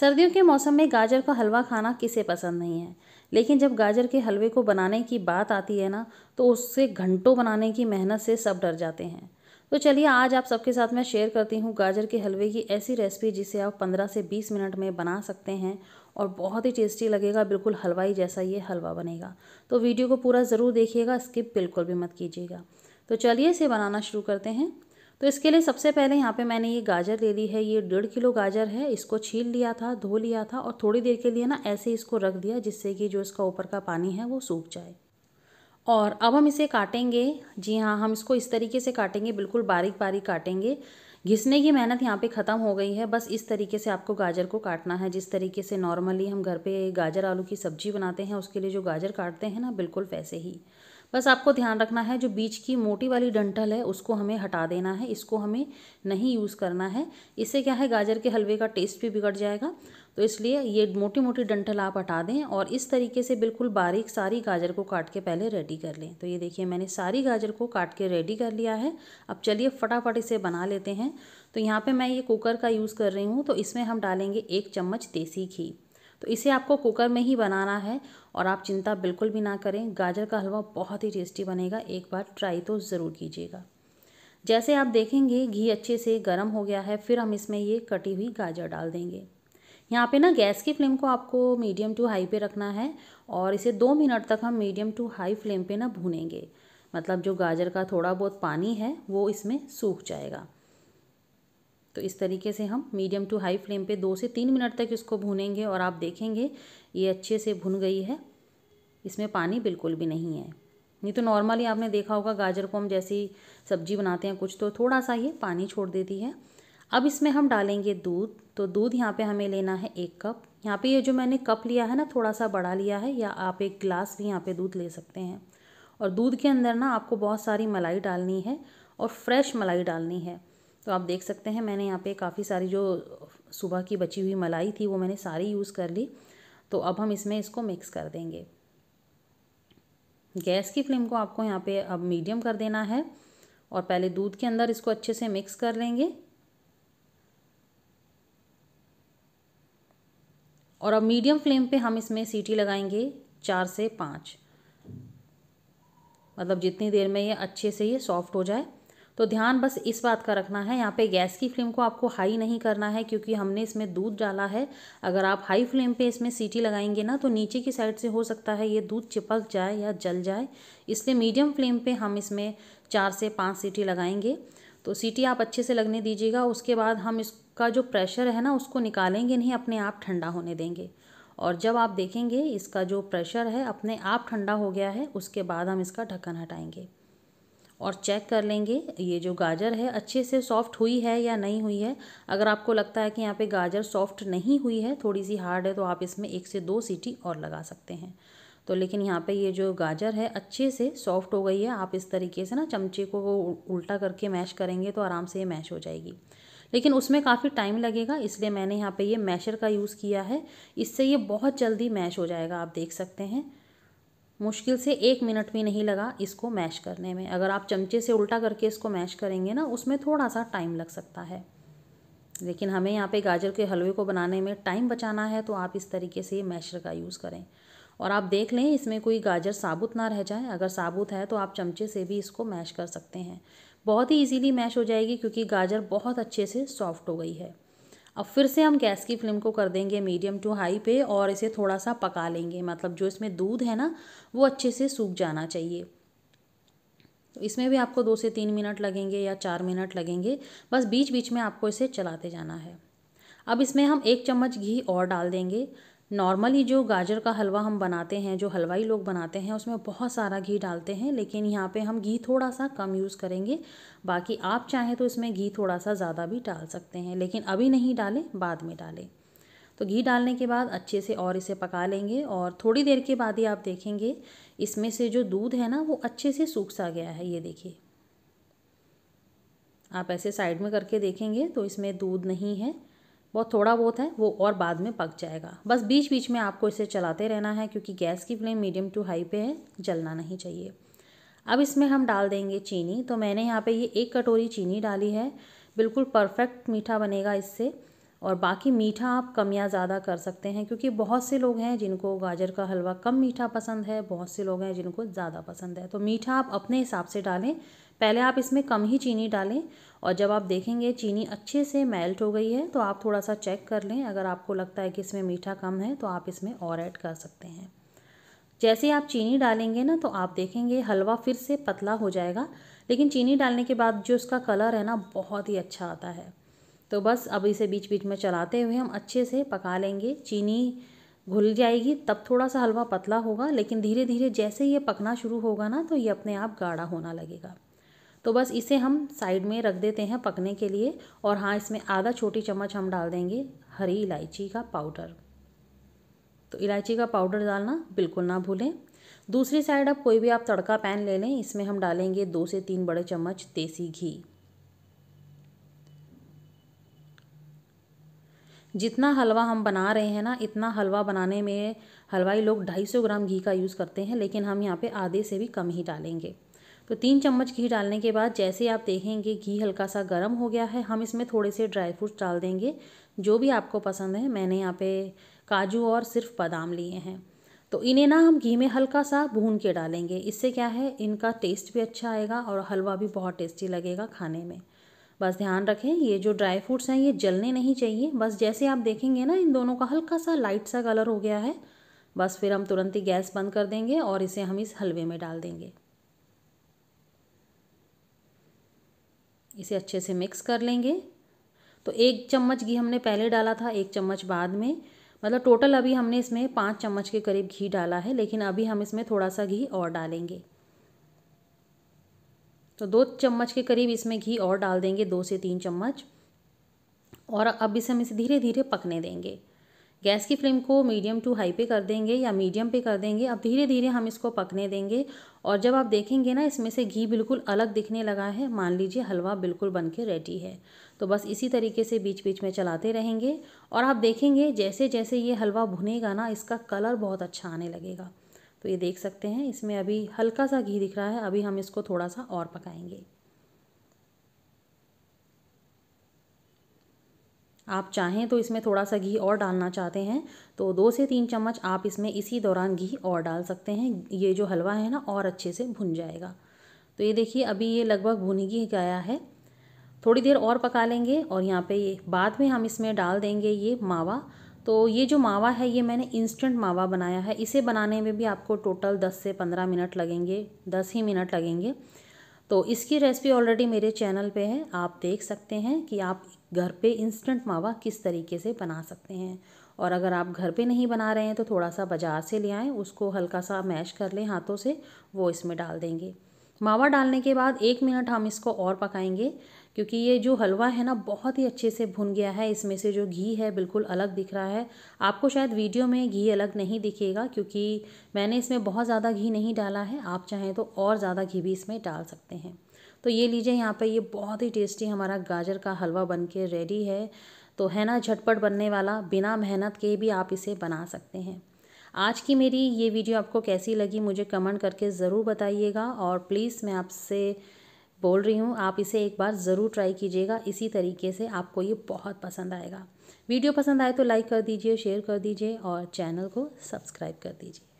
सर्दियों के मौसम में गाजर का हलवा खाना किसे पसंद नहीं है लेकिन जब गाजर के हलवे को बनाने की बात आती है ना तो उससे घंटों बनाने की मेहनत से सब डर जाते हैं तो चलिए आज आप सबके साथ मैं शेयर करती हूँ गाजर के हलवे की ऐसी रेसिपी जिसे आप 15 से 20 मिनट में बना सकते हैं और बहुत ही टेस्टी लगेगा बिल्कुल हलवाई जैसा ये हलवा बनेगा तो वीडियो को पूरा ज़रूर देखिएगा स्किप बिल्कुल भी मत कीजिएगा तो चलिए इसे बनाना शुरू करते हैं तो इसके लिए सबसे पहले यहाँ पे मैंने ये गाजर ले ली है ये डेढ़ किलो गाजर है इसको छील लिया था धो लिया था और थोड़ी देर के लिए ना ऐसे इसको रख दिया जिससे कि जो इसका ऊपर का पानी है वो सूख जाए और अब हम इसे काटेंगे जी हाँ हम इसको इस तरीके से काटेंगे बिल्कुल बारीक बारीक काटेंगे घिसने की मेहनत यहाँ पे ख़त्म हो गई है बस इस तरीके से आपको गाजर को काटना है जिस तरीके से नॉर्मली हम घर पे गाजर आलू की सब्जी बनाते हैं उसके लिए जो गाजर काटते हैं ना बिल्कुल वैसे ही बस आपको ध्यान रखना है जो बीच की मोटी वाली डंठल है उसको हमें हटा देना है इसको हमें नहीं यूज़ करना है इससे क्या है गाजर के हलवे का टेस्ट भी बिगड़ जाएगा तो इसलिए ये मोटी मोटी डंठल आप हटा दें और इस तरीके से बिल्कुल बारीक सारी गाजर को काट के पहले रेडी कर लें तो ये देखिए मैंने सारी गाजर को काट के रेडी कर लिया है अब चलिए फटाफट इसे बना लेते हैं तो यहाँ पे मैं ये कुकर का यूज़ कर रही हूँ तो इसमें हम डालेंगे एक चम्मच देसी घी तो इसे आपको कुकर में ही बनाना है और आप चिंता बिल्कुल भी ना करें गाजर का हलवा बहुत ही टेस्टी बनेगा एक बार ट्राई तो ज़रूर कीजिएगा जैसे आप देखेंगे घी अच्छे से गर्म हो गया है फिर हम इसमें ये कटी हुई गाजर डाल देंगे यहाँ पे ना गैस की फ्लेम को आपको मीडियम टू हाई पे रखना है और इसे दो मिनट तक हम मीडियम टू हाई फ्लेम पे ना भूनेंगे मतलब जो गाजर का थोड़ा बहुत पानी है वो इसमें सूख जाएगा तो इस तरीके से हम मीडियम टू हाई फ्लेम पे दो से तीन मिनट तक इसको भूनेंगे और आप देखेंगे ये अच्छे से भुन गई है इसमें पानी बिल्कुल भी नहीं है नहीं तो नॉर्मली आपने देखा होगा गाजर को हम जैसी सब्जी बनाते हैं कुछ तो थोड़ा सा ये पानी छोड़ देती है अब इसमें हम डालेंगे दूध तो दूध यहाँ पे हमें लेना है एक कप यहाँ पे ये जो मैंने कप लिया है ना थोड़ा सा बड़ा लिया है या आप एक गिलास भी यहाँ पे दूध ले सकते हैं और दूध के अंदर ना आपको बहुत सारी मलाई डालनी है और फ्रेश मलाई डालनी है तो आप देख सकते हैं मैंने यहाँ पे काफ़ी सारी जो सुबह की बची हुई मलाई थी वो मैंने सारी यूज़ कर ली तो अब हम इसमें इसको मिक्स कर देंगे गैस की फ्लेम को आपको यहाँ पे अब मीडियम कर देना है और पहले दूध के अंदर इसको अच्छे से मिक्स कर लेंगे और अब मीडियम फ्लेम पे हम इसमें सीटी लगाएंगे चार से पाँच मतलब जितनी देर में ये अच्छे से ये सॉफ्ट हो जाए तो ध्यान बस इस बात का रखना है यहाँ पे गैस की फ्लेम को आपको हाई नहीं करना है क्योंकि हमने इसमें दूध डाला है अगर आप हाई फ्लेम पे इसमें सीटी लगाएंगे ना तो नीचे की साइड से हो सकता है ये दूध चिपक जाए या जल जाए इसलिए मीडियम फ्लेम पे हम इसमें चार से पाँच सीटी लगाएंगे तो सीटी आप अच्छे से लगने दीजिएगा उसके बाद हम इसका जो प्रेशर है ना उसको निकालेंगे नहीं अपने आप ठंडा होने देंगे और जब आप देखेंगे इसका जो प्रेशर है अपने आप ठंडा हो गया है उसके बाद हम इसका ढक्कन हटाएंगे और चेक कर लेंगे ये जो गाजर है अच्छे से सॉफ़्ट हुई है या नहीं हुई है अगर आपको लगता है कि यहाँ पे गाजर सॉफ़्ट नहीं हुई है थोड़ी सी हार्ड है तो आप इसमें एक से दो सीटी और लगा सकते हैं तो लेकिन यहाँ पे ये जो गाजर है अच्छे से सॉफ़्ट हो गई है आप इस तरीके से ना चमचे को उल्टा करके मैश करेंगे तो आराम से ये मैश हो जाएगी लेकिन उसमें काफ़ी टाइम लगेगा इसलिए मैंने यहाँ पर ये मैशर का यूज़ किया है इससे ये बहुत जल्दी मैश हो जाएगा आप देख सकते हैं मुश्किल से एक मिनट भी नहीं लगा इसको मैश करने में अगर आप चमचे से उल्टा करके इसको मैश करेंगे ना उसमें थोड़ा सा टाइम लग सकता है लेकिन हमें यहाँ पे गाजर के हलवे को बनाने में टाइम बचाना है तो आप इस तरीके से मैशर का यूज़ करें और आप देख लें इसमें कोई गाजर साबुत ना रह जाए अगर साबुत है तो आप चमचे से भी इसको मैश कर सकते हैं बहुत ही ईजीली मैश हो जाएगी क्योंकि गाजर बहुत अच्छे से सॉफ्ट हो गई है अब फिर से हम गैस की फ्लेम को कर देंगे मीडियम टू हाई पे और इसे थोड़ा सा पका लेंगे मतलब जो इसमें दूध है ना वो अच्छे से सूख जाना चाहिए तो इसमें भी आपको दो से तीन मिनट लगेंगे या चार मिनट लगेंगे बस बीच बीच में आपको इसे चलाते जाना है अब इसमें हम एक चम्मच घी और डाल देंगे नॉर्मली जो गाजर का हलवा हम बनाते हैं जो हलवाई लोग बनाते हैं उसमें बहुत सारा घी डालते हैं लेकिन यहाँ पे हम घी थोड़ा सा कम यूज़ करेंगे बाकी आप चाहें तो इसमें घी थोड़ा सा ज़्यादा भी डाल सकते हैं लेकिन अभी नहीं डालें बाद में डालें तो घी डालने के बाद अच्छे से और इसे पका लेंगे और थोड़ी देर के बाद ही आप देखेंगे इसमें से जो दूध है ना वो अच्छे से सूख सा गया है ये देखिए आप ऐसे साइड में करके देखेंगे तो इसमें दूध नहीं है बहुत थोड़ा बहुत है वो और बाद में पक जाएगा बस बीच बीच में आपको इसे चलाते रहना है क्योंकि गैस की फ्लेम मीडियम टू हाई पे है जलना नहीं चाहिए अब इसमें हम डाल देंगे चीनी तो मैंने यहाँ पे ये एक कटोरी चीनी डाली है बिल्कुल परफेक्ट मीठा बनेगा इससे और बाकी मीठा आप कम या ज़्यादा कर सकते हैं क्योंकि बहुत से लोग हैं जिनको गाजर का हलवा कम मीठा पसंद है बहुत से लोग हैं जिनको ज़्यादा पसंद है तो मीठा आप अपने हिसाब से डालें पहले आप इसमें कम ही चीनी डालें और जब आप देखेंगे चीनी अच्छे से मेल्ट हो गई है तो आप थोड़ा सा चेक कर लें अगर आपको लगता है कि इसमें मीठा कम है तो आप इसमें और ऐड कर सकते हैं जैसे आप चीनी डालेंगे ना तो आप देखेंगे हलवा फिर से पतला हो जाएगा लेकिन चीनी डालने के बाद जो उसका कलर है ना बहुत ही अच्छा आता है तो बस अब इसे बीच बीच में चलाते हुए हम अच्छे से पका लेंगे चीनी घुल जाएगी तब थोड़ा सा हलवा पतला होगा लेकिन धीरे धीरे जैसे ये पकना शुरू होगा ना तो ये अपने आप गाढ़ा होना लगेगा तो बस इसे हम साइड में रख देते हैं पकने के लिए और हाँ इसमें आधा छोटी चम्मच हम डाल देंगे हरी इलायची का पाउडर तो इलायची का पाउडर डालना बिल्कुल ना भूलें दूसरी साइड अब कोई भी आप तड़का पैन ले लें इसमें हम डालेंगे दो से तीन बड़े चम्मच देसी घी जितना हलवा हम बना रहे हैं ना इतना हलवा बनाने में हलवाई लोग 250 ग्राम घी का यूज़ करते हैं लेकिन हम यहाँ पे आधे से भी कम ही डालेंगे तो तीन चम्मच घी डालने के बाद जैसे आप देखेंगे घी हल्का सा गर्म हो गया है हम इसमें थोड़े से ड्राई फ्रूट्स डाल देंगे जो भी आपको पसंद है मैंने यहाँ पे काजू और सिर्फ बादाम लिए हैं तो इन्हें ना हम घी में हल्का सा भून के डालेंगे इससे क्या है इनका टेस्ट भी अच्छा आएगा और हलवा भी बहुत टेस्टी लगेगा खाने में बस ध्यान रखें ये जो ड्राई फ्रूट्स हैं ये जलने नहीं चाहिए बस जैसे आप देखेंगे ना इन दोनों का हल्का सा लाइट सा कलर हो गया है बस फिर हम तुरंत ही गैस बंद कर देंगे और इसे हम इस हलवे में डाल देंगे इसे अच्छे से मिक्स कर लेंगे तो एक चम्मच घी हमने पहले डाला था एक चम्मच बाद में मतलब टोटल अभी हमने इसमें पाँच चम्मच के करीब घी डाला है लेकिन अभी हम इसमें थोड़ा सा घी और डालेंगे तो दो चम्मच के करीब इसमें घी और डाल देंगे दो से तीन चम्मच और अब इसे हम इसे धीरे धीरे पकने देंगे गैस की फ्लेम को मीडियम टू हाई पे कर देंगे या मीडियम पे कर देंगे अब धीरे धीरे हम इसको पकने देंगे और जब आप देखेंगे ना इसमें से घी बिल्कुल अलग दिखने लगा है मान लीजिए हलवा बिल्कुल बन के रेडी है तो बस इसी तरीके से बीच बीच में चलाते रहेंगे और आप देखेंगे जैसे जैसे ये हलवा भुनेगा ना इसका कलर बहुत अच्छा आने लगेगा तो ये देख सकते हैं इसमें अभी हल्का सा घी दिख रहा है अभी हम इसको थोड़ा सा और पकाएंगे आप चाहें तो इसमें थोड़ा सा घी और डालना चाहते हैं तो दो से तीन चम्मच आप इसमें इसी दौरान घी और डाल सकते हैं ये जो हलवा है ना और अच्छे से भुन जाएगा तो ये देखिए अभी ये लगभग भुन ही गया है थोड़ी देर और पका लेंगे और यहाँ पे ये बाद में हम इसमें डाल देंगे ये मावा तो ये जो मावा है ये मैंने इंस्टेंट मावा बनाया है इसे बनाने में भी आपको टोटल दस से पंद्रह मिनट लगेंगे दस ही मिनट लगेंगे तो इसकी रेसिपी ऑलरेडी मेरे चैनल पे है आप देख सकते हैं कि आप घर पे इंस्टेंट मावा किस तरीके से बना सकते हैं और अगर आप घर पे नहीं बना रहे हैं तो थोड़ा सा बाज़ार से ले आएँ उसको हल्का सा मैश कर लें हाथों से वो इसमें डाल देंगे मावा डालने के बाद एक मिनट हम इसको और पकाएंगे क्योंकि ये जो हलवा है ना बहुत ही अच्छे से भुन गया है इसमें से जो घी है बिल्कुल अलग दिख रहा है आपको शायद वीडियो में घी अलग नहीं दिखेगा क्योंकि मैंने इसमें बहुत ज़्यादा घी नहीं डाला है आप चाहें तो और ज़्यादा घी भी इसमें डाल सकते हैं तो ये लीजिए यहाँ पे ये बहुत ही टेस्टी हमारा गाजर का हलवा बन के रेडी है तो है ना झटपट बनने वाला बिना मेहनत के भी आप इसे बना सकते हैं आज की मेरी ये वीडियो आपको कैसी लगी मुझे कमेंट करके ज़रूर बताइएगा और प्लीज़ मैं आपसे बोल रही हूँ आप इसे एक बार ज़रूर ट्राई कीजिएगा इसी तरीके से आपको ये बहुत पसंद आएगा वीडियो पसंद आए तो लाइक कर दीजिए शेयर कर दीजिए और चैनल को सब्सक्राइब कर दीजिए